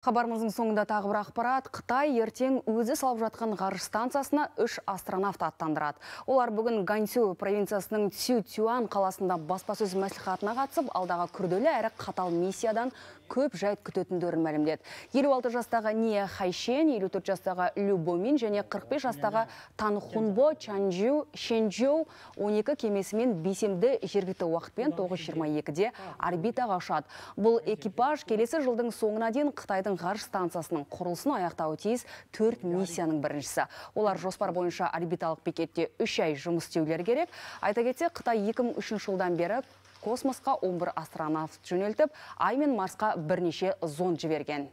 Хабарымыздың соңында тағы бір ақпарат, Қытай ертең өзі салып жатқан ғарыш станциясына үш астронавт аттандырады. Олар бүгін Ганьсю провинциясының цю қаласында баспасөз мәслихатына қатысып, алдағы күрделі әрі қатал миссиядан көп жайт күтетіндерін мәлімдеді. 56 жастағы Ния Хайшен, 54 жастағы Лю Бомин және 45 жастағы Тан Хунбо Чанжу Шенжу 12 кемесімен бесемді жергілікті уақытпен 9.22-де орбитаға ұшады. Бұл экипаж келесі жылдың соңына дейін Қытайдың еліміздің ғарыш станциясының құрылысын аяқтауы тиіс төрт миссияның біріншісі олар жоспар бойынша орбиталық бекетте үш ай жұмыс істеулері керек айта кетсе, қытай 2003 жылдан бері космосқа 11 астронавт жөнелтіп ай мен марсқа бірнеше зонд жіберген